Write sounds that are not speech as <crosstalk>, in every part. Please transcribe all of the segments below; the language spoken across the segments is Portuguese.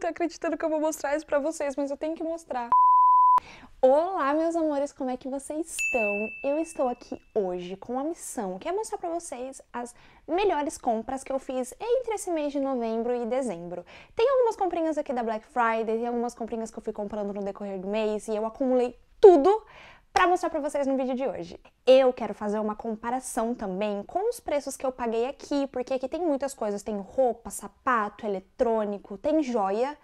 tô acreditando que eu vou mostrar isso pra vocês, mas eu tenho que mostrar. Olá, meus amores, como é que vocês estão? Eu estou aqui hoje com a missão que é mostrar para vocês as melhores compras que eu fiz entre esse mês de novembro e dezembro. Tem algumas comprinhas aqui da Black Friday, tem algumas comprinhas que eu fui comprando no decorrer do mês e eu acumulei tudo para mostrar para vocês no vídeo de hoje. Eu quero fazer uma comparação também com os preços que eu paguei aqui, porque aqui tem muitas coisas, tem roupa, sapato, eletrônico, tem joia,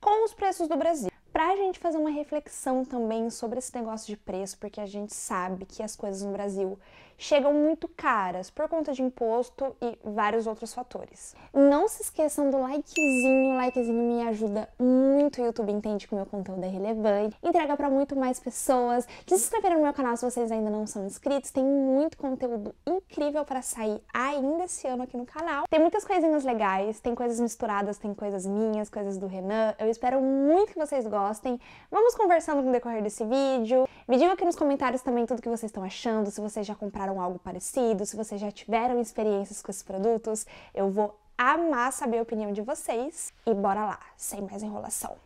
com os preços do Brasil. Para a gente fazer uma reflexão também sobre esse negócio de preço, porque a gente sabe que as coisas no Brasil chegam muito caras por conta de imposto e vários outros fatores. Não se esqueçam do likezinho, o likezinho me ajuda muito, o YouTube entende que o meu conteúdo é relevante, entrega para muito mais pessoas. se inscrever no meu canal se vocês ainda não são inscritos, tem muito conteúdo incrível para sair ainda esse ano aqui no canal. Tem muitas coisinhas legais, tem coisas misturadas, tem coisas minhas, coisas do Renan. Eu espero muito que vocês gostem. Vamos conversando no decorrer desse vídeo. Me diga aqui nos comentários também tudo que vocês estão achando, se vocês já compraram compraram algo parecido, se vocês já tiveram experiências com esses produtos, eu vou amar saber a opinião de vocês e bora lá, sem mais enrolação.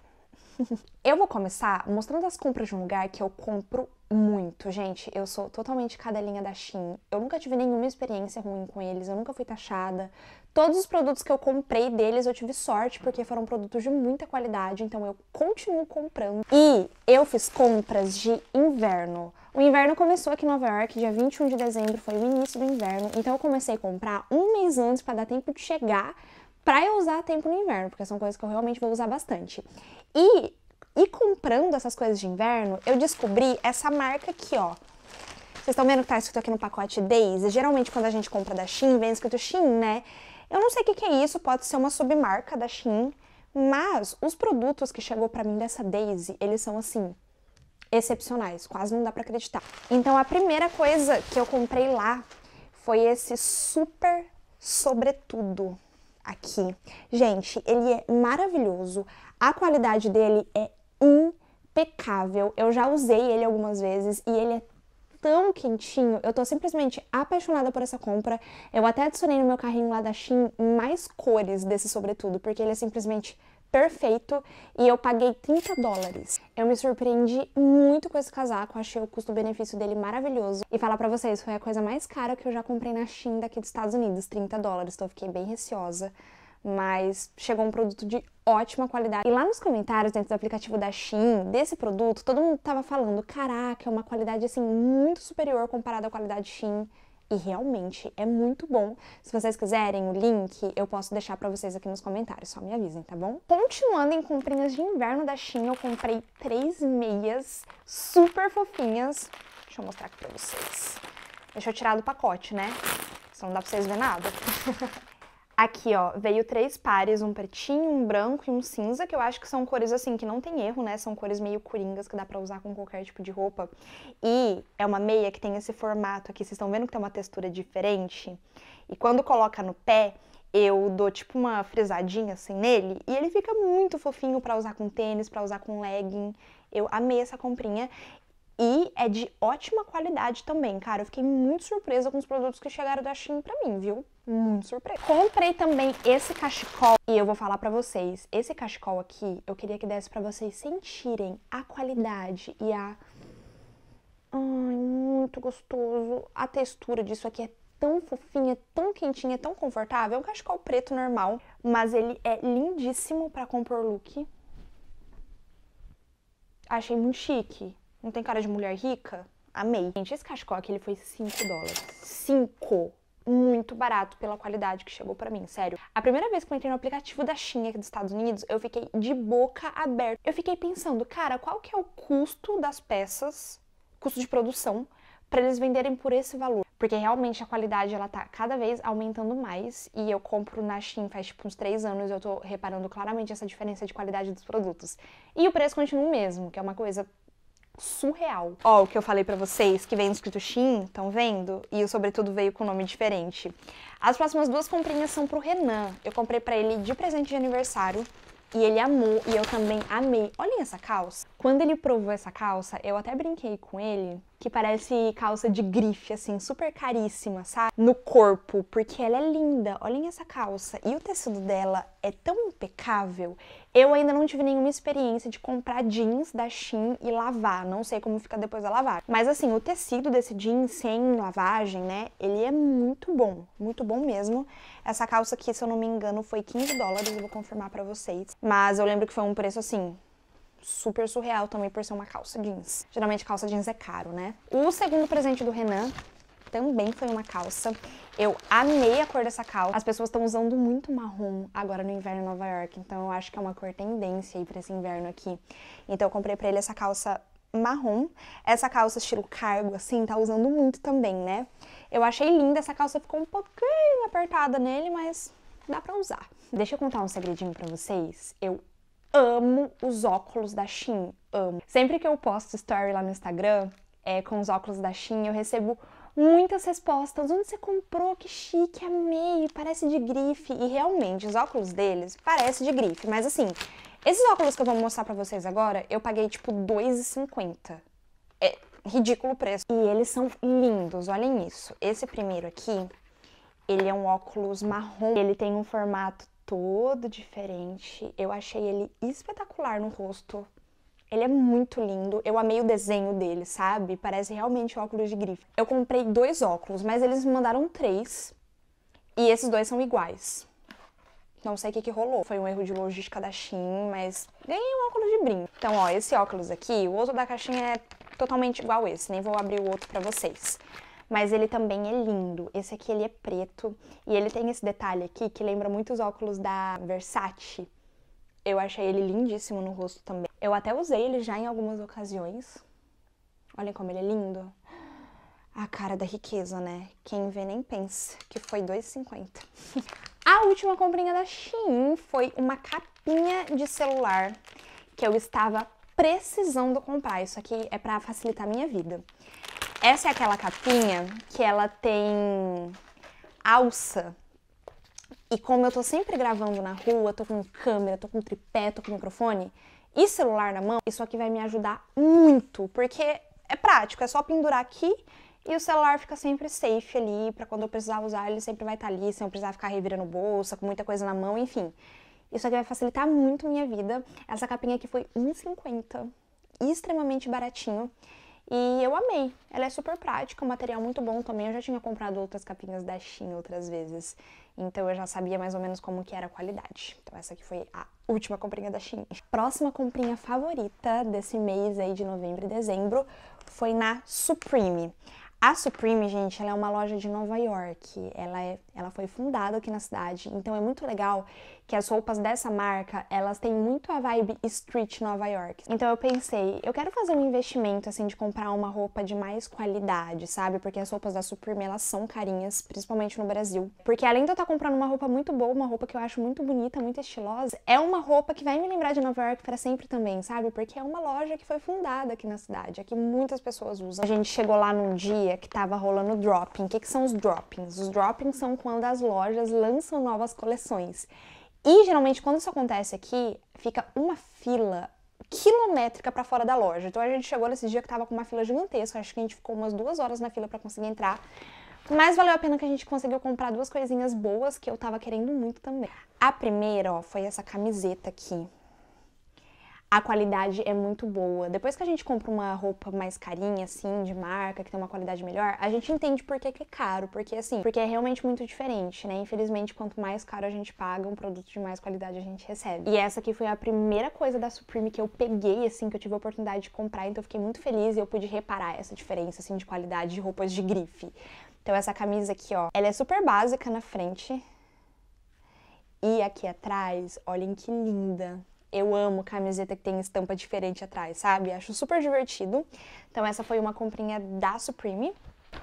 <laughs> eu vou começar mostrando as compras de um lugar que eu compro muito, gente. Eu sou totalmente cadelinha da Shein. Eu nunca tive nenhuma experiência ruim com eles, eu nunca fui taxada. Todos os produtos que eu comprei deles eu tive sorte, porque foram produtos de muita qualidade, então eu continuo comprando. E eu fiz compras de inverno. O inverno começou aqui em Nova York, dia 21 de dezembro foi o início do inverno, então eu comecei a comprar um mês antes para dar tempo de chegar, para eu usar a tempo no inverno, porque são coisas que eu realmente vou usar bastante. E e comprando essas coisas de inverno, eu descobri essa marca aqui, ó. Vocês estão vendo que tá escrito aqui no pacote Days? Geralmente quando a gente compra da Shein, vem escrito Shein, né? Eu não sei o que, que é isso, pode ser uma submarca da Shein, mas os produtos que chegou para mim dessa Daisy, eles são assim, excepcionais, quase não dá para acreditar. Então a primeira coisa que eu comprei lá foi esse super sobretudo aqui. Gente, ele é maravilhoso, a qualidade dele é impecável. Eu já usei ele algumas vezes e ele é tão quentinho. Eu tô simplesmente apaixonada por essa compra. Eu até adicionei no meu carrinho lá da Shein mais cores desse sobretudo, porque ele é simplesmente perfeito e eu paguei 30 dólares. Eu me surpreendi muito com esse casaco, achei o custo-benefício dele maravilhoso. E falar pra vocês, foi a coisa mais cara que eu já comprei na Shein daqui dos Estados Unidos, 30 dólares, então eu fiquei bem receosa mas chegou um produto de ótima qualidade. E lá nos comentários, dentro do aplicativo da Shein, desse produto, todo mundo tava falando, caraca, é uma qualidade, assim, muito superior comparada à qualidade Shein. E realmente é muito bom. Se vocês quiserem o link, eu posso deixar para vocês aqui nos comentários, só me avisem, tá bom? Continuando em comprinhas de inverno da Shein, eu comprei três meias super fofinhas. Deixa eu mostrar aqui pra vocês. Deixa eu tirar do pacote, né? só não dá pra vocês verem nada. <laughs> Aqui, ó, veio três pares, um pretinho, um branco e um cinza, que eu acho que são cores, assim, que não tem erro, né? São cores meio coringas que dá pra usar com qualquer tipo de roupa. E é uma meia que tem esse formato aqui, vocês estão vendo que tem uma textura diferente? E quando coloca no pé, eu dou tipo uma frisadinha assim nele e ele fica muito fofinho para usar com tênis, para usar com legging. Eu amei essa comprinha e é de ótima qualidade também, cara. Eu fiquei muito surpresa com os produtos que chegaram da Shein pra mim, viu? Muito surpresa. Comprei também esse cachecol e eu vou falar pra vocês. Esse cachecol aqui, eu queria que desse pra vocês sentirem a qualidade e a... Ai, muito gostoso. A textura disso aqui é tão fofinha, tão quentinha, tão confortável. É um cachecol preto normal, mas ele é lindíssimo pra compor look. Achei muito chique. Não tem cara de mulher rica? Amei. Gente, esse cachecol aqui, ele foi 5 dólares. 5! Muito barato pela qualidade que chegou para mim, sério. A primeira vez que eu entrei no aplicativo da Shein aqui dos Estados Unidos, eu fiquei de boca aberta. Eu fiquei pensando, cara, qual que é o custo das peças, custo de produção, para eles venderem por esse valor? Porque realmente a qualidade, ela tá cada vez aumentando mais e eu compro na Shein faz tipo uns 3 anos e eu tô reparando claramente essa diferença de qualidade dos produtos. E o preço continua o mesmo, que é uma coisa surreal. Ó, o que eu falei para vocês, que vem escrito Shin, estão vendo? E o sobretudo veio com nome diferente. As próximas duas comprinhas são pro Renan. Eu comprei para ele de presente de aniversário. E ele amou e eu também amei. Olhem essa calça. Quando ele provou essa calça, eu até brinquei com ele, que parece calça de grife, assim, super caríssima, sabe? No corpo, porque ela é linda. Olhem essa calça. E o tecido dela é tão impecável. Eu ainda não tive nenhuma experiência de comprar jeans da Shein e lavar. Não sei como fica depois da lavar, Mas assim, o tecido desse jeans sem lavagem, né? Ele é muito bom, muito bom mesmo. Essa calça aqui, se eu não me engano, foi 15 dólares, eu vou confirmar para vocês. Mas eu lembro que foi um preço assim, super surreal também por ser uma calça jeans. Geralmente calça jeans é caro, né? O segundo presente do Renan também foi uma calça. Eu amei a cor dessa calça. As pessoas estão usando muito marrom agora no inverno em Nova York, então eu acho que é uma cor tendência aí para esse inverno aqui. Então eu comprei para ele essa calça marrom. Essa calça estilo cargo, assim, tá usando muito também, né? Eu achei linda, essa calça ficou um pouquinho apertada nele, mas dá pra usar. Deixa eu contar um segredinho pra vocês. Eu amo os óculos da Shein, amo. Sempre que eu posto story lá no Instagram, é, com os óculos da Shein, eu recebo muitas respostas. Onde você comprou? Que chique, amei, parece de grife. E realmente, os óculos deles parecem de grife, mas assim, esses óculos que eu vou mostrar pra vocês agora, eu paguei tipo R$2,50. É ridículo o preço. E eles são lindos, olhem isso. Esse primeiro aqui, ele é um óculos marrom, ele tem um formato todo diferente. Eu achei ele espetacular no rosto. Ele é muito lindo, eu amei o desenho dele, sabe? Parece realmente óculos de grife. Eu comprei dois óculos, mas eles me mandaram três. E esses dois são iguais. Não sei o que, que rolou. Foi um erro de logística da Shein, mas ganhei um óculos de brinde. Então, ó, esse óculos aqui, o outro da caixinha é totalmente igual esse. Nem vou abrir o outro pra vocês mas ele também é lindo. Esse aqui ele é preto e ele tem esse detalhe aqui que lembra muito os óculos da Versace. Eu achei ele lindíssimo no rosto também. Eu até usei ele já em algumas ocasiões. Olhem como ele é lindo. A cara da riqueza, né? Quem vê nem pensa, que foi R$2,50. <laughs> a última comprinha da Shein foi uma capinha de celular que eu estava precisando comprar. Isso aqui é para facilitar a minha vida. Essa é aquela capinha que ela tem alça e como eu tô sempre gravando na rua, tô com câmera, tô com tripé, tô com microfone e celular na mão, isso aqui vai me ajudar muito, porque é prático, é só pendurar aqui e o celular fica sempre safe ali, para quando eu precisar usar, ele sempre vai estar tá ali, sem eu precisar ficar revirando bolsa, com muita coisa na mão, enfim. Isso aqui vai facilitar muito minha vida. Essa capinha aqui foi R$1,50, extremamente baratinho. E eu amei. Ela é super prática, um material muito bom também. Eu já tinha comprado outras capinhas da Shein outras vezes. Então eu já sabia mais ou menos como que era a qualidade. Então essa aqui foi a última comprinha da Shein. Próxima comprinha favorita desse mês aí de novembro e dezembro foi na Supreme. A Supreme, gente, ela é uma loja de Nova York. Ela, é, ela foi fundada aqui na cidade, então é muito legal que as roupas dessa marca, elas têm muito a vibe street Nova York. Então eu pensei, eu quero fazer um investimento assim de comprar uma roupa de mais qualidade, sabe? Porque as roupas da Supreme elas são carinhas, principalmente no Brasil. Porque além de eu estar comprando uma roupa muito boa, uma roupa que eu acho muito bonita, muito estilosa, é uma roupa que vai me lembrar de Nova York para sempre também, sabe? Porque é uma loja que foi fundada aqui na cidade, é que muitas pessoas usam. A gente chegou lá num dia que tava rolando dropping. O que, que são os droppings? Os droppings são quando as lojas lançam novas coleções. E geralmente quando isso acontece aqui, fica uma fila quilométrica para fora da loja. Então a gente chegou nesse dia que tava com uma fila gigantesca, acho que a gente ficou umas duas horas na fila para conseguir entrar. Mas valeu a pena que a gente conseguiu comprar duas coisinhas boas que eu tava querendo muito também. A primeira, ó, foi essa camiseta aqui a qualidade é muito boa. Depois que a gente compra uma roupa mais carinha, assim, de marca, que tem uma qualidade melhor, a gente entende por que, que é caro, porque assim, porque é realmente muito diferente, né? Infelizmente, quanto mais caro a gente paga, um produto de mais qualidade a gente recebe. E essa aqui foi a primeira coisa da Supreme que eu peguei, assim, que eu tive a oportunidade de comprar, então eu fiquei muito feliz e eu pude reparar essa diferença, assim, de qualidade de roupas de grife. Então essa camisa aqui, ó, ela é super básica na frente. E aqui atrás, olhem que linda. Eu amo camiseta que tem estampa diferente atrás, sabe? Acho super divertido. Então essa foi uma comprinha da Supreme.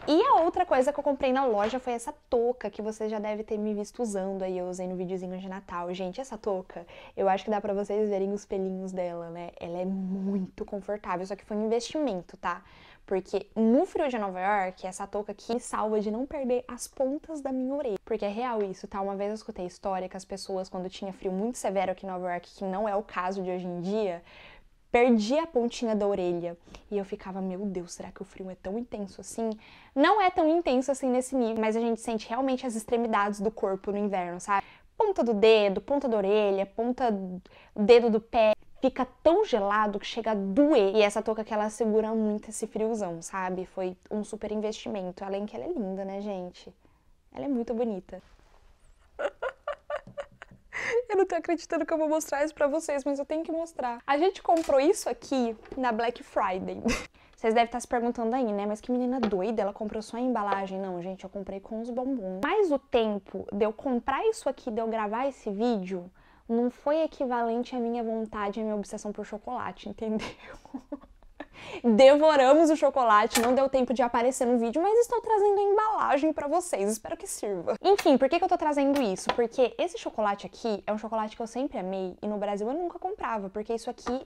E a outra coisa que eu comprei na loja foi essa touca que você já deve ter me visto usando aí, eu usei no videozinho de Natal. Gente, essa touca, eu acho que dá pra vocês verem os pelinhos dela, né? Ela é muito confortável, só que foi um investimento, tá? Porque no frio de Nova York, essa touca aqui me salva de não perder as pontas da minha orelha. Porque é real isso, tá? Uma vez eu escutei história que as pessoas, quando tinha frio muito severo aqui em Nova York, que não é o caso de hoje em dia, perdia a pontinha da orelha. E eu ficava, meu Deus, será que o frio é tão intenso assim? Não é tão intenso assim nesse nível, mas a gente sente realmente as extremidades do corpo no inverno, sabe? Ponta do dedo, ponta da orelha, ponta do dedo do pé fica tão gelado que chega a doer. E essa touca que ela segura muito esse friozão, sabe? Foi um super investimento. Além que ela é linda, né, gente? Ela é muito bonita. <laughs> Eu não tô acreditando que eu vou mostrar isso pra vocês, mas eu tenho que mostrar. A gente comprou isso aqui na Black Friday. <laughs> Vocês devem estar se perguntando aí, né? Mas que menina doida, ela comprou só a embalagem. Não, gente, eu comprei com os bombons. Mas o tempo de eu comprar isso aqui, de eu gravar esse vídeo, não foi equivalente à minha vontade, à minha obsessão por chocolate, <laughs> entendeu? Devoramos o chocolate, não deu tempo de aparecer no vídeo, mas estou trazendo a embalagem para vocês, espero que sirva. Enfim, por que, que eu tô trazendo isso? Porque esse chocolate aqui é um chocolate que eu sempre amei e no Brasil eu nunca comprava, porque isso aqui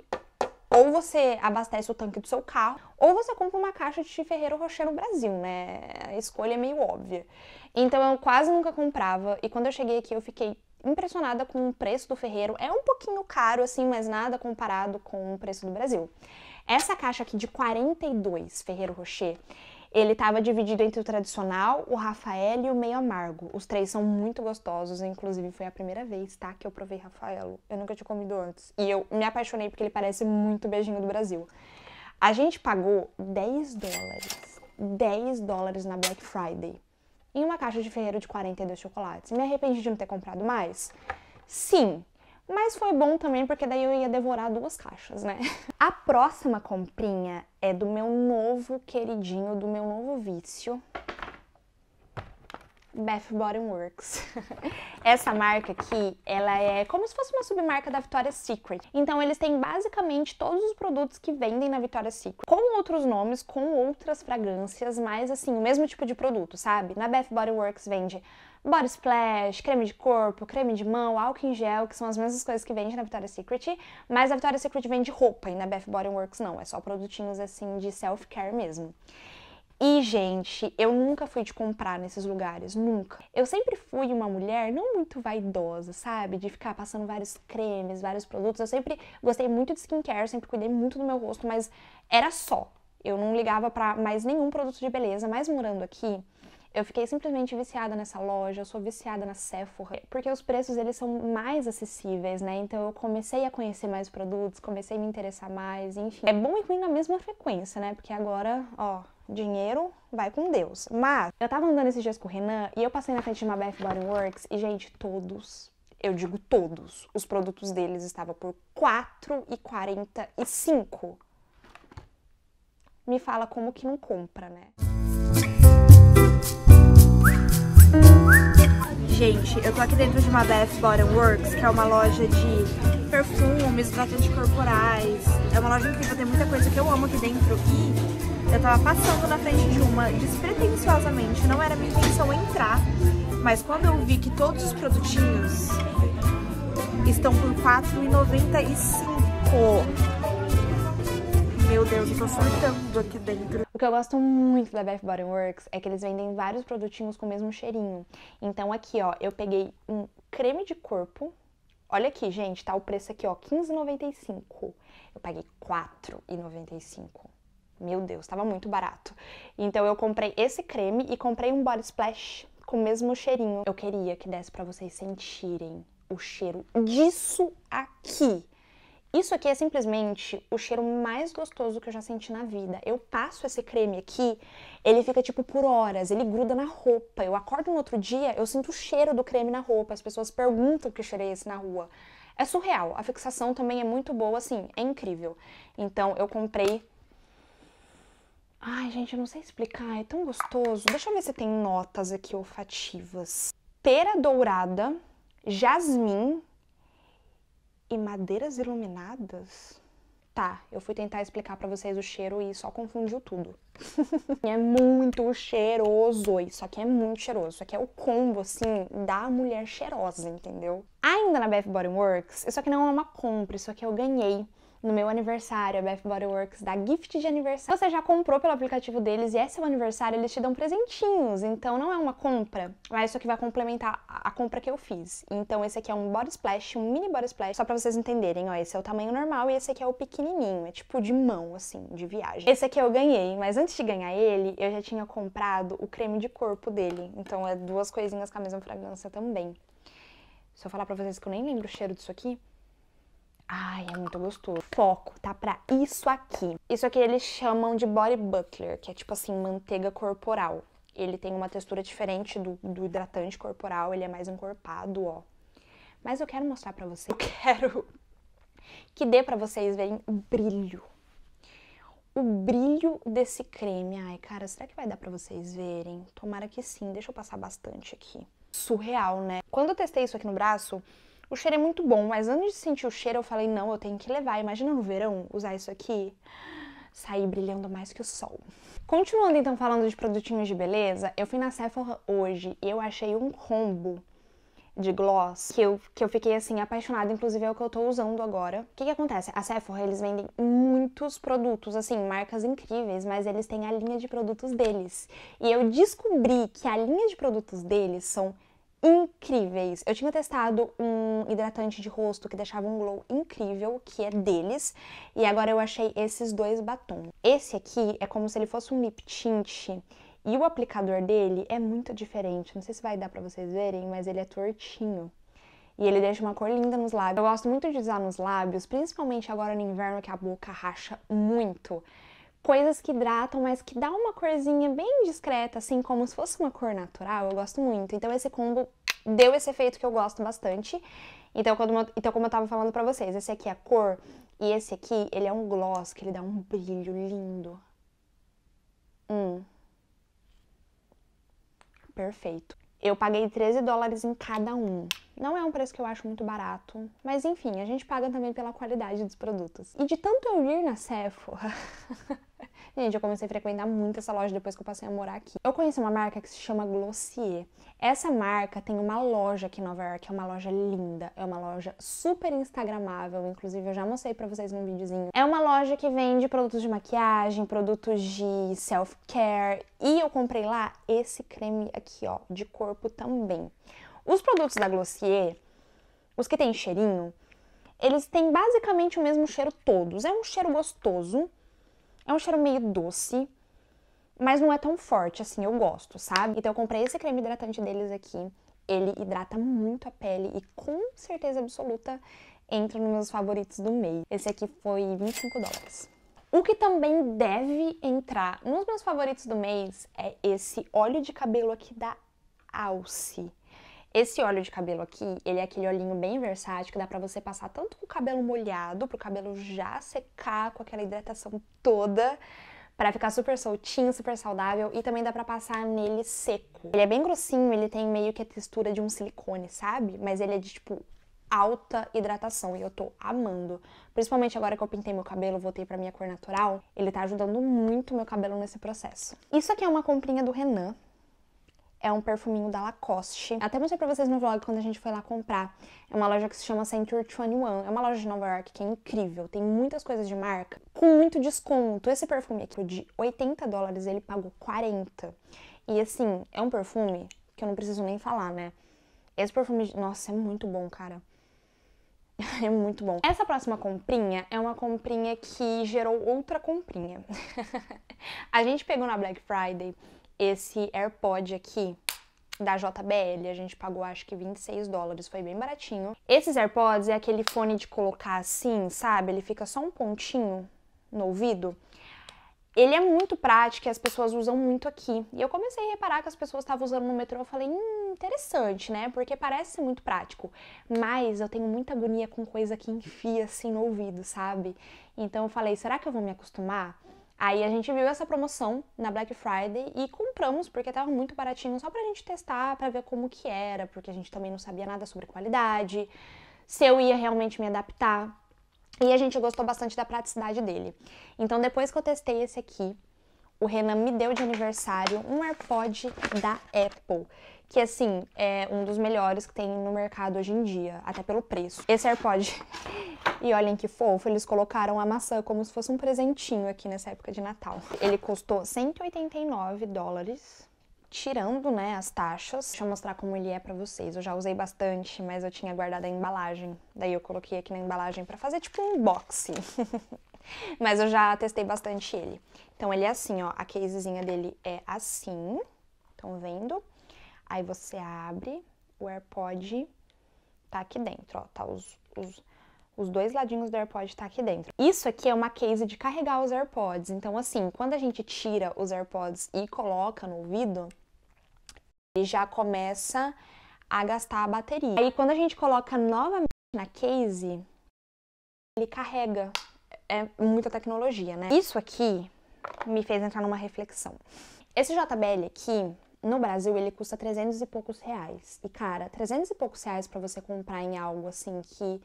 ou você abastece o tanque do seu carro, ou você compra uma caixa de Ferreiro Rocher no Brasil, né? A escolha é meio óbvia. Então eu quase nunca comprava, e quando eu cheguei aqui eu fiquei impressionada com o preço do ferreiro. É um pouquinho caro, assim, mas nada comparado com o preço do Brasil. Essa caixa aqui de 42 Ferreiro Rocher, ele estava dividido entre o tradicional, o Rafael e o meio amargo. Os três são muito gostosos, inclusive foi a primeira vez, tá, que eu provei Rafaelo. Eu nunca tinha comido antes. E eu me apaixonei porque ele parece muito beijinho do Brasil. A gente pagou 10 dólares. 10 dólares na Black Friday em uma caixa de ferreiro de 42 chocolates. Me arrependi de não ter comprado mais? Sim, mas foi bom também porque daí eu ia devorar duas caixas, né? <laughs> A próxima comprinha é do meu novo queridinho, do meu novo vício, Bath Body Works. <laughs> Essa marca aqui, ela é como se fosse uma submarca da Victoria's Secret. Então eles têm basicamente todos os produtos que vendem na Victoria's Secret, com outros nomes, com outras fragrâncias, mas assim, o mesmo tipo de produto, sabe? Na Bath Body Works vende body splash, creme de corpo, creme de mão, álcool em gel, que são as mesmas coisas que vende na Victoria's Secret, mas a Victoria's Secret vende roupa e na Bath Body Works não, é só produtinhos assim de self-care mesmo. E, gente, eu nunca fui de comprar nesses lugares, nunca. Eu sempre fui uma mulher não muito vaidosa, sabe? De ficar passando vários cremes, vários produtos. Eu sempre gostei muito de skincare, sempre cuidei muito do meu rosto, mas era só. Eu não ligava para mais nenhum produto de beleza, mas morando aqui, eu fiquei simplesmente viciada nessa loja, eu sou viciada na Sephora, porque os preços eles são mais acessíveis, né? Então eu comecei a conhecer mais produtos, comecei a me interessar mais, enfim. É bom e ruim na mesma frequência, né? Porque agora, ó, dinheiro vai com Deus. Mas eu tava andando esses dias com o Renan e eu passei na frente de uma Bath Body Works e, gente, todos, eu digo todos, os produtos deles estavam por 4,45. Me fala como que não compra, né? Gente, eu tô aqui dentro de uma Bath Body Works, que é uma loja de perfumes, hidratantes corporais. É uma loja incrível, tem muita coisa que eu amo aqui dentro. E eu tava passando na frente de uma despretensiosamente, não era minha intenção entrar, mas quando eu vi que todos os produtinhos estão por R$4,95. Meu Deus, eu tô surtando aqui dentro. O que eu gosto muito da Bath Body Works é que eles vendem vários produtinhos com o mesmo cheirinho. Então aqui, ó, eu peguei um creme de corpo. Olha aqui, gente, tá o preço aqui, ó, R$15,95. Eu paguei R$4,95. Meu Deus, estava muito barato. Então eu comprei esse creme e comprei um body splash com o mesmo cheirinho. Eu queria que desse para vocês sentirem o cheiro disso aqui. Isso aqui é simplesmente o cheiro mais gostoso que eu já senti na vida. Eu passo esse creme aqui, ele fica tipo por horas, ele gruda na roupa. Eu acordo no outro dia, eu sinto o cheiro do creme na roupa. As pessoas perguntam que cheiro é esse na rua. É surreal. A fixação também é muito boa, assim, é incrível. Então eu comprei Ai, gente, eu não sei explicar, é tão gostoso. Deixa eu ver se tem notas aqui olfativas. Pera dourada, jasmim e madeiras iluminadas. Tá, eu fui tentar explicar para vocês o cheiro e só confundiu tudo. <laughs> é muito cheiroso, isso aqui é muito cheiroso. Isso aqui é o combo, assim, da mulher cheirosa, entendeu? Ainda na Bath Body Works, isso aqui não é uma compra, isso aqui eu ganhei no meu aniversário, a Bath Body Works dá gift de aniversário. Você já comprou pelo aplicativo deles e é seu aniversário, eles te dão presentinhos, então não é uma compra, mas é isso aqui vai complementar a compra que eu fiz. Então esse aqui é um body splash, um mini body splash, só pra vocês entenderem, ó, esse é o tamanho normal e esse aqui é o pequenininho, é tipo de mão, assim, de viagem. Esse aqui eu ganhei, mas antes de ganhar ele, eu já tinha comprado o creme de corpo dele, então é duas coisinhas com a mesma fragrância também. Se eu falar pra vocês que eu nem lembro o cheiro disso aqui, Ai, é muito gostoso. Foco, tá? Pra isso aqui. Isso aqui eles chamam de body buckler, que é tipo assim, manteiga corporal. Ele tem uma textura diferente do, do hidratante corporal, ele é mais encorpado, ó. Mas eu quero mostrar pra vocês, <laughs> eu quero que dê pra vocês verem o brilho. O brilho desse creme. Ai, cara, será que vai dar pra vocês verem? Tomara que sim, deixa eu passar bastante aqui. Surreal, né? Quando eu testei isso aqui no braço, o cheiro é muito bom, mas antes de sentir o cheiro, eu falei: não, eu tenho que levar. Imagina no verão usar isso aqui sair brilhando mais que o sol. Continuando então falando de produtinhos de beleza, eu fui na Sephora hoje e eu achei um combo de gloss que eu, que eu fiquei assim apaixonada, inclusive é o que eu tô usando agora. O que que acontece? A Sephora, eles vendem muitos produtos, assim, marcas incríveis, mas eles têm a linha de produtos deles. E eu descobri que a linha de produtos deles são incríveis. Eu tinha testado um hidratante de rosto que deixava um glow incrível, que é deles, e agora eu achei esses dois batons. Esse aqui é como se ele fosse um lip tint. E o aplicador dele é muito diferente. Não sei se vai dar para vocês verem, mas ele é tortinho. E ele deixa uma cor linda nos lábios. Eu gosto muito de usar nos lábios, principalmente agora no inverno que a boca racha muito coisas que hidratam, mas que dá uma corzinha bem discreta, assim como se fosse uma cor natural, eu gosto muito. Então esse combo deu esse efeito que eu gosto bastante. Então, quando, então como eu tava falando pra vocês, esse aqui é a cor e esse aqui, ele é um gloss, que ele dá um brilho lindo. Hum. Perfeito. Eu paguei 13 dólares em cada um. Não é um preço que eu acho muito barato, mas enfim, a gente paga também pela qualidade dos produtos. E de tanto eu ir na Sephora. <laughs> Gente, eu comecei a frequentar muito essa loja depois que eu passei a morar aqui. Eu conheci uma marca que se chama Glossier. Essa marca tem uma loja aqui em Nova York, é uma loja linda, é uma loja super instagramável, inclusive eu já mostrei para vocês num videozinho. É uma loja que vende produtos de maquiagem, produtos de self-care, e eu comprei lá esse creme aqui, ó, de corpo também. Os produtos da Glossier, os que têm cheirinho, eles têm basicamente o mesmo cheiro todos. É um cheiro gostoso, é um cheiro meio doce, mas não é tão forte assim, eu gosto, sabe? Então eu comprei esse creme hidratante deles aqui. Ele hidrata muito a pele e com certeza absoluta entra nos meus favoritos do mês. Esse aqui foi 25 dólares. O que também deve entrar nos meus favoritos do mês é esse óleo de cabelo aqui da Alce. Esse óleo de cabelo aqui, ele é aquele olhinho bem versátil que dá pra você passar tanto com o cabelo molhado, pro cabelo já secar com aquela hidratação toda, para ficar super soltinho, super saudável e também dá para passar nele seco. Ele é bem grossinho, ele tem meio que a textura de um silicone, sabe? Mas ele é de tipo alta hidratação e eu tô amando. Principalmente agora que eu pintei meu cabelo, voltei pra minha cor natural, ele tá ajudando muito meu cabelo nesse processo. Isso aqui é uma comprinha do Renan, é um perfuminho da Lacoste. Até mostrei pra vocês no vlog quando a gente foi lá comprar. É uma loja que se chama Century 21. É uma loja de Nova York que é incrível. Tem muitas coisas de marca com muito desconto. Esse perfume aqui de 80 dólares, ele pagou 40. E assim, é um perfume que eu não preciso nem falar, né? Esse perfume, nossa, é muito bom, cara. <laughs> É muito bom. Essa próxima comprinha é uma comprinha que gerou outra comprinha. <laughs> a gente pegou na Black Friday esse AirPod aqui da JBL, a gente pagou acho que 26 dólares, foi bem baratinho. Esses AirPods é aquele fone de colocar assim, sabe? Ele fica só um pontinho no ouvido. Ele é muito prático e as pessoas usam muito aqui. E eu comecei a reparar que as pessoas estavam usando no metrô, eu falei, hum, interessante, né? Porque parece ser muito prático. Mas eu tenho muita agonia com coisa que enfia assim no ouvido, sabe? Então eu falei, será que eu vou me acostumar? Aí a gente viu essa promoção na Black Friday e compramos porque tava muito baratinho, só pra gente testar, pra ver como que era, porque a gente também não sabia nada sobre qualidade, se eu ia realmente me adaptar. E a gente gostou bastante da praticidade dele. Então depois que eu testei esse aqui, o Renan me deu de aniversário um AirPod da Apple que assim, é um dos melhores que tem no mercado hoje em dia, até pelo preço. Esse AirPod. <laughs> E olhem que fofo, eles colocaram a maçã como se fosse um presentinho aqui nessa época de Natal. Ele custou 189 dólares. Tirando, né, as taxas. Deixa eu mostrar como ele é pra vocês. Eu já usei bastante, mas eu tinha guardado a embalagem. Daí eu coloquei aqui na embalagem pra fazer tipo um unboxing. <laughs> mas eu já testei bastante ele. Então ele é assim, ó. A casezinha dele é assim. Estão vendo? Aí você abre, o AirPod tá aqui dentro, ó, tá os, os, os dois ladinhos do AirPod tá aqui dentro. Isso aqui é uma case de carregar os AirPods. Então, assim, quando a gente tira os AirPods e coloca no ouvido, ele já começa a gastar a bateria. Aí, quando a gente coloca novamente na case, ele carrega. É muita tecnologia, né? Isso aqui me fez entrar numa reflexão. Esse JBL aqui, no Brasil ele custa 300 e poucos reais. E cara, 300 e poucos reais para você comprar em algo assim que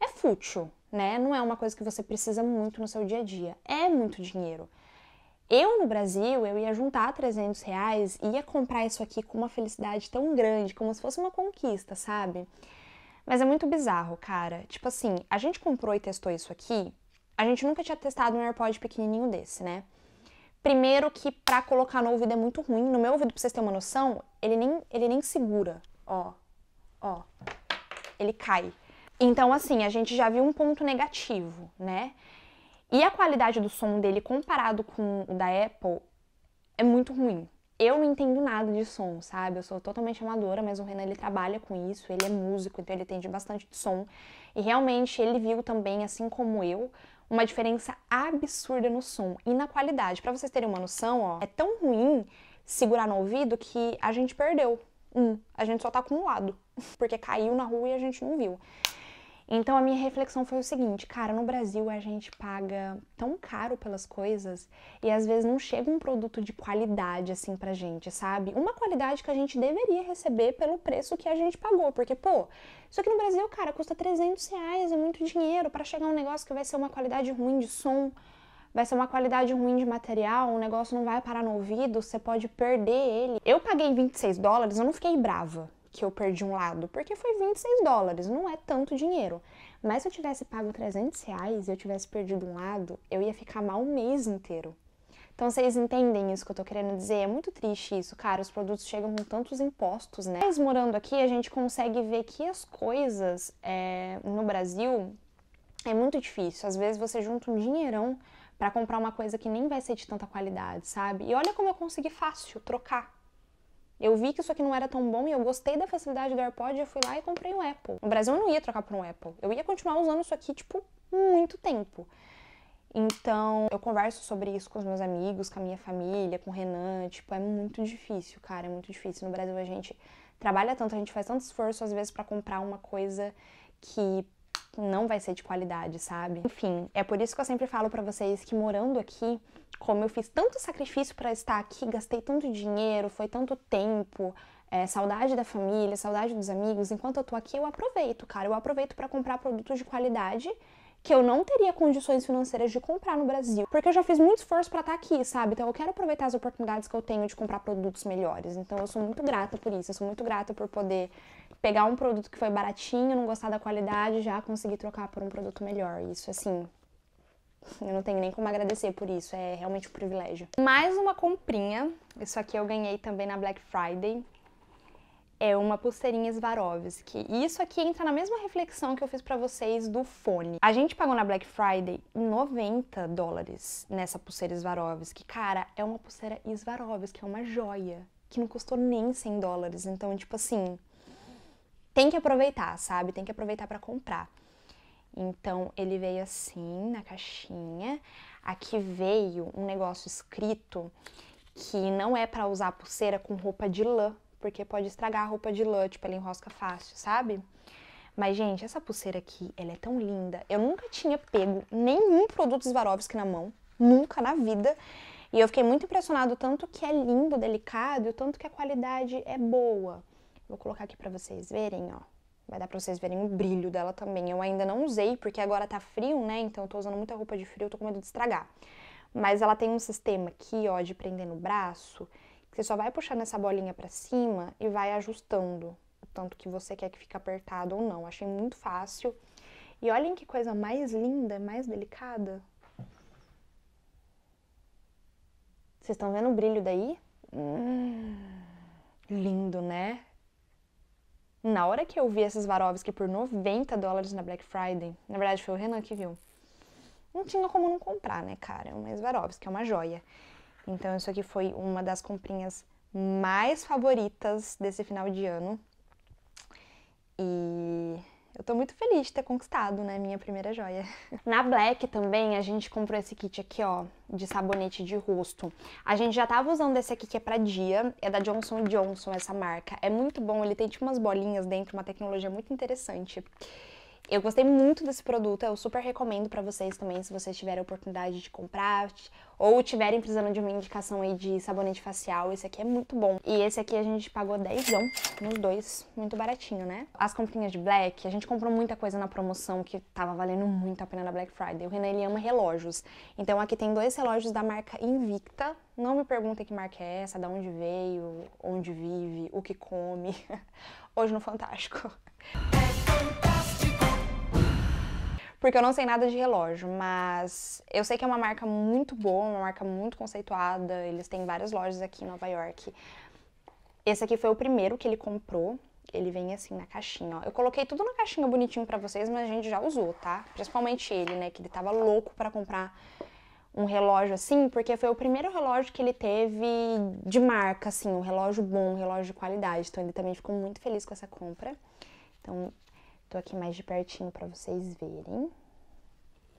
é fútil, né? Não é uma coisa que você precisa muito no seu dia a dia. É muito dinheiro. Eu no Brasil, eu ia juntar 300 reais e ia comprar isso aqui com uma felicidade tão grande, como se fosse uma conquista, sabe? Mas é muito bizarro, cara. Tipo assim, a gente comprou e testou isso aqui. A gente nunca tinha testado um AirPod pequenininho desse, né? Primeiro que pra colocar no ouvido é muito ruim. No meu ouvido, pra vocês terem uma noção, ele nem, ele nem segura. Ó, ó. Ele cai. Então, assim, a gente já viu um ponto negativo, né? E a qualidade do som dele comparado com o da Apple é muito ruim. Eu não entendo nada de som, sabe? Eu sou totalmente amadora, mas o Renan ele trabalha com isso, ele é músico, então ele entende bastante de som. E realmente ele viu também, assim como eu, uma diferença absurda no som e na qualidade. Para vocês terem uma noção, ó, é tão ruim segurar no ouvido que a gente perdeu um, a gente só tá com um lado, <laughs> porque caiu na rua e a gente não viu. Então a minha reflexão foi o seguinte, cara, no Brasil a gente paga tão caro pelas coisas e às vezes não chega um produto de qualidade assim pra gente, sabe? Uma qualidade que a gente deveria receber pelo preço que a gente pagou, porque pô, isso aqui no Brasil, cara, custa 300 reais, é muito dinheiro para chegar um negócio que vai ser uma qualidade ruim de som, vai ser uma qualidade ruim de material, o negócio não vai parar no ouvido, você pode perder ele. Eu paguei 26 dólares, eu não fiquei brava que eu perdi um lado, porque foi 26 dólares, não é tanto dinheiro. Mas se eu tivesse pago 300 reais e eu tivesse perdido um lado, eu ia ficar mal o mês inteiro. Então vocês entendem isso que eu tô querendo dizer? É muito triste isso, cara. Os produtos chegam com tantos impostos, né? Mas morando aqui, a gente consegue ver que as coisas é, no Brasil é muito difícil. Às vezes você junta um dinheirão para comprar uma coisa que nem vai ser de tanta qualidade, sabe? E olha como eu consegui fácil trocar eu vi que isso aqui não era tão bom e eu gostei da facilidade do AirPod e eu fui lá e comprei um Apple. No Brasil eu não ia trocar por um Apple. Eu ia continuar usando isso aqui, tipo, muito tempo. Então, eu converso sobre isso com os meus amigos, com a minha família, com o Renan. Tipo, é muito difícil, cara, é muito difícil. No Brasil, a gente trabalha tanto, a gente faz tanto esforço, às vezes, para comprar uma coisa que não vai ser de qualidade, sabe? Enfim, é por isso que eu sempre falo para vocês que morando aqui, como eu fiz tanto sacrifício para estar aqui, gastei tanto dinheiro, foi tanto tempo, é, saudade da família, saudade dos amigos, enquanto eu tô aqui, eu aproveito, cara, eu aproveito para comprar produtos de qualidade que eu não teria condições financeiras de comprar no Brasil, porque eu já fiz muito esforço para estar tá aqui, sabe? Então eu quero aproveitar as oportunidades que eu tenho de comprar produtos melhores. Então eu sou muito grata por isso, eu sou muito grata por poder pegar um produto que foi baratinho, não gostar da qualidade, já conseguir trocar por um produto melhor. Isso, assim, eu não tenho nem como agradecer por isso, é realmente um privilégio. Mais uma comprinha, isso aqui eu ganhei também na Black Friday. É uma pulseirinha Swarovski. E isso aqui entra na mesma reflexão que eu fiz para vocês do fone. A gente pagou na Black Friday 90 dólares nessa pulseira Swarovski. Cara, é uma pulseira Swarovski, é uma joia que não custou nem 100 dólares. Então, tipo assim, tem que aproveitar, sabe? Tem que aproveitar para comprar. Então ele veio assim na caixinha. Aqui veio um negócio escrito que não é para usar pulseira com roupa de lã, porque pode estragar a roupa de lã, tipo, ela enrosca fácil, sabe? Mas, gente, essa pulseira aqui, ela é tão linda. Eu nunca tinha pego nenhum produto Swarovski na mão, nunca na vida. E eu fiquei muito impressionado, tanto que é lindo, delicado, e tanto que a qualidade é boa. Vou colocar aqui pra vocês verem, ó. Vai dar pra vocês verem o brilho dela também. Eu ainda não usei, porque agora tá frio, né? Então eu tô usando muita roupa de frio, eu tô com medo de estragar. Mas ela tem um sistema aqui, ó, de prender no braço, que você só vai puxar nessa bolinha pra cima e vai ajustando o tanto que você quer que fique apertado ou não. Achei muito fácil. E olhem que coisa mais linda, mais delicada. Vocês estão vendo o brilho daí? Hum, lindo, né? Na hora que eu vi essas Swarovski por 90 dólares na Black Friday, na verdade foi o Renan que viu, não tinha como não comprar, né, cara? É uma Swarovski, é uma joia. Então isso aqui foi uma das comprinhas mais favoritas desse final de ano. E eu tô muito feliz de ter conquistado, né, minha primeira joia. <laughs> Na Black também a gente comprou esse kit aqui, ó, de sabonete de rosto. A gente já tava usando esse aqui que é pra dia, é da Johnson Johnson essa marca. É muito bom, ele tem tipo umas bolinhas dentro, uma tecnologia muito interessante. Eu gostei muito desse produto, eu super recomendo para vocês também, se vocês tiverem a oportunidade de comprar ou tiverem precisando de uma indicação aí de sabonete facial, esse aqui é muito bom. E esse aqui a gente pagou 10 nos dois, muito baratinho, né? As comprinhas de Black, a gente comprou muita coisa na promoção que tava valendo muito a pena na Black Friday. O Renan, ele ama relógios. Então aqui tem dois relógios da marca Invicta, não me perguntem que marca é essa, da onde veio, onde vive, o que come. <laughs> Hoje no Fantástico. É porque eu não sei nada de relógio, mas eu sei que é uma marca muito boa, uma marca muito conceituada. Eles têm várias lojas aqui em Nova York. Esse aqui foi o primeiro que ele comprou. Ele vem assim na caixinha, ó. Eu coloquei tudo na caixinha bonitinho para vocês, mas a gente já usou, tá? Principalmente ele, né, que ele tava louco para comprar um relógio assim, porque foi o primeiro relógio que ele teve de marca, assim, um relógio bom, um relógio de qualidade. Então ele também ficou muito feliz com essa compra. Então Tô aqui mais de pertinho para vocês verem.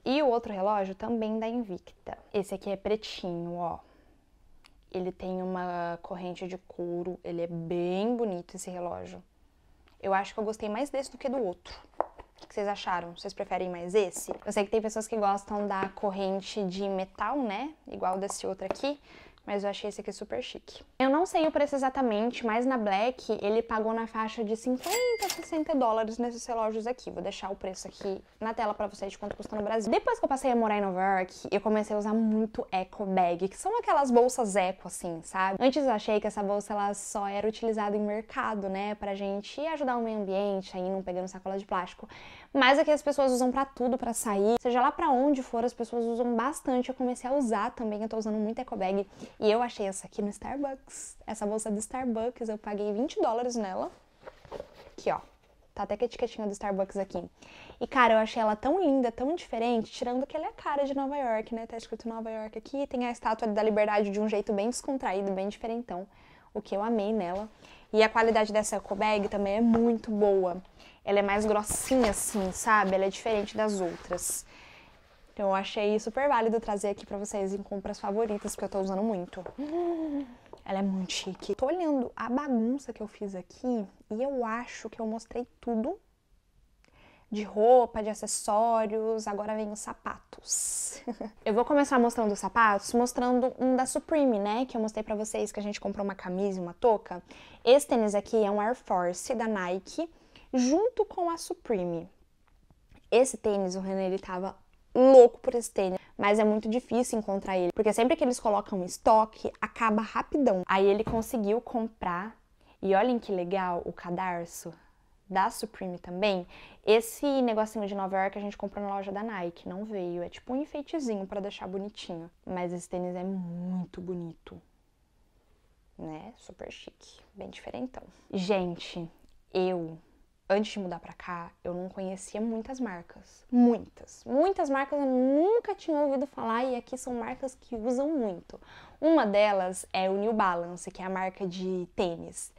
E o outro relógio também da Invicta. Esse aqui é pretinho, ó. Ele tem uma corrente de couro, ele é bem bonito esse relógio. Eu acho que eu gostei mais desse do que do outro. O que vocês acharam? Vocês preferem mais esse? Eu sei que tem pessoas que gostam da corrente de metal, né? Igual desse outro aqui mas eu achei esse aqui super chique. Eu não sei o preço exatamente, mas na Black ele pagou na faixa de 50 a 60 dólares nesses relógios aqui. Vou deixar o preço aqui na tela pra vocês de quanto custa no Brasil. Depois que eu passei a morar em Nova York, eu comecei a usar muito eco bag, que são aquelas bolsas eco, assim, sabe? Antes eu achei que essa bolsa ela só era utilizada em mercado, né? Pra gente ajudar o meio ambiente, aí não pegando sacola de plástico. Mas aqui as pessoas usam pra tudo, pra sair. Seja lá pra onde for, as pessoas usam bastante. Eu comecei a usar também, eu tô usando muito eco bag. E eu achei essa aqui no Starbucks. Essa bolsa do Starbucks, eu paguei 20 dólares nela. Aqui, ó. Tá até com a etiquetinha do Starbucks aqui. E, cara, eu achei ela tão linda, tão diferente, tirando que ela é a cara de Nova York, né? Tá escrito Nova York aqui, tem a estátua da liberdade de um jeito bem descontraído, bem diferentão. O que eu amei nela. E a qualidade dessa eco bag também é muito boa. Ela é mais grossinha, assim, sabe? Ela é diferente das outras. Então eu achei super válido trazer aqui pra vocês em compras favoritas, porque eu tô usando muito. Uhum. ela é muito chique. Tô olhando a bagunça que eu fiz aqui e eu acho que eu mostrei tudo. De roupa, de acessórios, agora vem os sapatos. <laughs> eu vou começar mostrando os sapatos, mostrando um da Supreme, né? Que eu mostrei pra vocês que a gente comprou uma camisa e uma touca. Esse tênis aqui é um Air Force da Nike, junto com a Supreme. Esse tênis, o Renan, ele tava louco por esse tênis, mas é muito difícil encontrar ele, porque sempre que eles colocam estoque, acaba rapidão. Aí ele conseguiu comprar, e olhem que legal o cadarço da Supreme também. Esse negocinho de Nova York a gente comprou na loja da Nike, não veio, é tipo um enfeitezinho para deixar bonitinho, mas esse tênis é muito bonito. Né? Super chique, bem diferentão. Gente, eu antes de mudar para cá, eu não conhecia muitas marcas. Muitas. Muitas marcas eu nunca tinha ouvido falar e aqui são marcas que usam muito. Uma delas é o New Balance, que é a marca de tênis.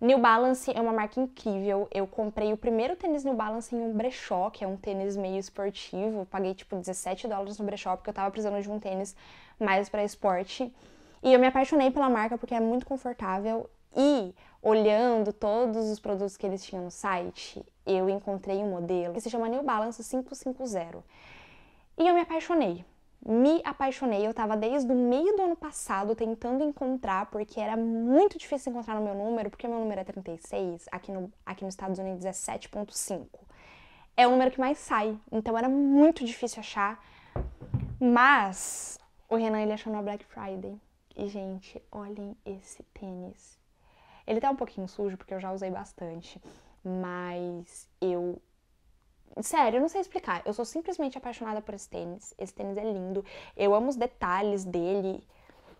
New Balance é uma marca incrível. Eu comprei o primeiro tênis New Balance em um brechó, que é um tênis meio esportivo. paguei tipo 17 dólares no brechó porque eu tava precisando de um tênis mais para esporte. E eu me apaixonei pela marca porque é muito confortável e olhando todos os produtos que eles tinham no site, eu encontrei um modelo que se chama New Balance 550. E eu me apaixonei. Me apaixonei, eu estava desde o meio do ano passado tentando encontrar, porque era muito difícil encontrar no meu número, porque meu número é 36, aqui, no, aqui nos Estados Unidos é 7.5. É o número que mais sai, então era muito difícil achar. Mas o Renan ele achou na Black Friday. E, gente, olhem esse tênis. Ele tá um pouquinho sujo porque eu já usei bastante, mas eu Sério, eu não sei explicar. Eu sou simplesmente apaixonada por esse tênis. Esse tênis é lindo. Eu amo os detalhes dele.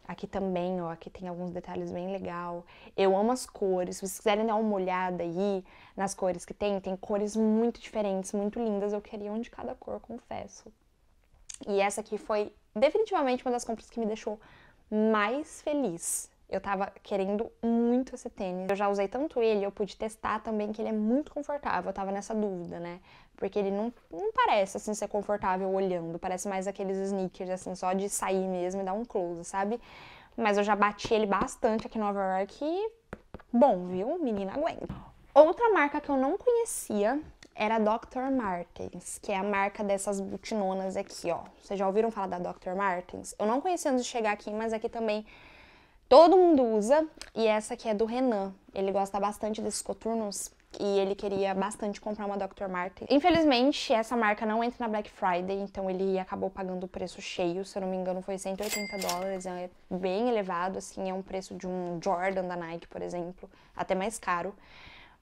Aqui também, ó, aqui tem alguns detalhes bem legal. Eu amo as cores. Se vocês quiserem dar uma olhada aí nas cores que tem, tem cores muito diferentes, muito lindas. Eu queria um de cada cor, confesso. E essa aqui foi definitivamente uma das compras que me deixou mais feliz eu tava querendo muito esse tênis. Eu já usei tanto ele, eu pude testar também que ele é muito confortável. Eu tava nessa dúvida, né? Porque ele não, não parece, assim, ser confortável olhando. Parece mais aqueles sneakers, assim, só de sair mesmo e dar um close, sabe? Mas eu já bati ele bastante aqui em Nova York e... Bom, viu? Menina, aguenta. Outra marca que eu não conhecia era a Dr. Martens, que é a marca dessas butinonas aqui, ó. Vocês já ouviram falar da Dr. Martens? Eu não conhecia antes de chegar aqui, mas aqui também Todo mundo usa e essa aqui é do Renan. Ele gosta bastante desses coturnos e ele queria bastante comprar uma Dr. Martens. Infelizmente, essa marca não entra na Black Friday, então ele acabou pagando o preço cheio, se eu não me engano foi 180 dólares, é bem elevado, assim, é um preço de um Jordan da Nike, por exemplo, até mais caro.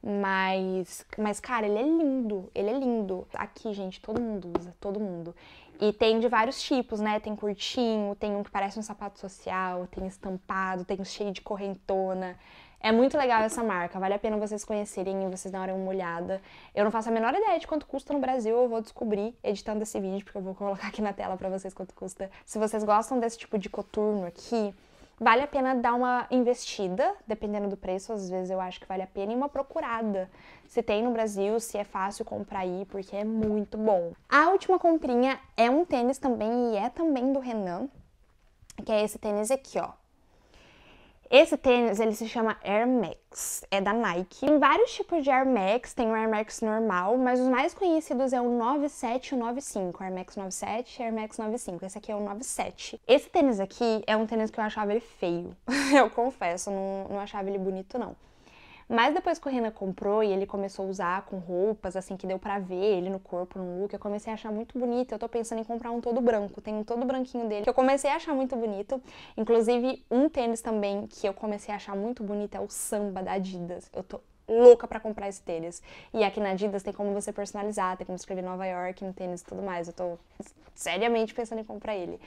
Mas, mas, cara, ele é lindo, ele é lindo. Aqui, gente, todo mundo usa, todo mundo. E tem de vários tipos, né? Tem curtinho, tem um que parece um sapato social, tem estampado, tem cheio de correntona. É muito legal essa marca, vale a pena vocês conhecerem e vocês darem uma olhada. Eu não faço a menor ideia de quanto custa no Brasil, eu vou descobrir editando esse vídeo, porque eu vou colocar aqui na tela para vocês quanto custa. Se vocês gostam desse tipo de coturno aqui, vale a pena dar uma investida, dependendo do preço, às vezes eu acho que vale a pena, e uma procurada. Se tem no Brasil, se é fácil comprar aí, porque é muito bom. A última comprinha é um tênis também, e é também do Renan, que é esse tênis aqui, ó. Esse tênis, ele se chama Air Max, é da Nike. Tem vários tipos de Air Max, tem o Air Max normal, mas os mais conhecidos é o 97 e o 95. Air Max 97 e Air Max 95, esse aqui é o 97. Esse tênis aqui é um tênis que eu achava ele feio, <laughs> eu confesso, não, não achava ele bonito não. Mas depois que o Renan comprou e ele começou a usar com roupas, assim, que deu pra ver ele no corpo, no look, eu comecei a achar muito bonito. Eu tô pensando em comprar um todo branco. Tem um todo branquinho dele que eu comecei a achar muito bonito. Inclusive, um tênis também que eu comecei a achar muito bonito é o Samba da Adidas. Eu tô louca para comprar esse tênis. E aqui na Adidas tem como você personalizar, tem como escrever Nova York no tênis e tudo mais. Eu tô seriamente pensando em comprar ele.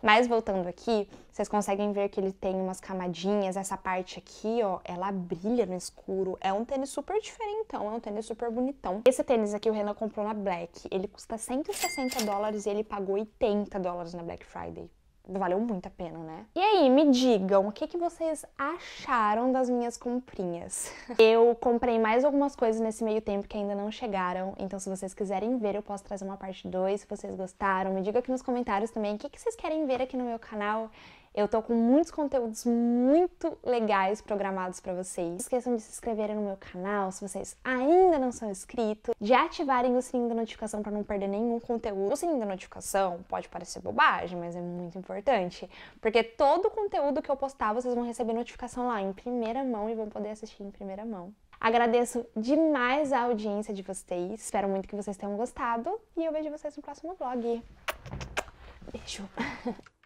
Mas voltando aqui, vocês conseguem ver que ele tem umas camadinhas, essa parte aqui, ó, ela brilha no escuro. É um tênis super diferentão, é um tênis super bonitão. Esse tênis aqui o Renan comprou na Black, ele custa 160 dólares e ele pagou 80 dólares na Black Friday valeu muito a pena, né? E aí, me digam, o que, que vocês acharam das minhas comprinhas? <laughs> Eu comprei mais algumas coisas nesse meio tempo que ainda não chegaram, então se vocês quiserem ver, eu posso trazer uma parte 2, se vocês gostaram. Me diga aqui nos comentários também o que, que vocês querem ver aqui no meu canal. Eu tô com muitos conteúdos muito legais programados para vocês. Não esqueçam de se inscreverem no meu canal se vocês ainda não são inscritos, de ativarem o sininho da notificação para não perder nenhum conteúdo. O sininho da notificação pode parecer bobagem, mas é muito importante, porque todo o conteúdo que eu postar vocês vão receber notificação lá em primeira mão e vão poder assistir em primeira mão. Agradeço demais a audiência de vocês. Espero muito que vocês tenham gostado e eu vejo vocês no próximo vlog. Beijo. <laughs>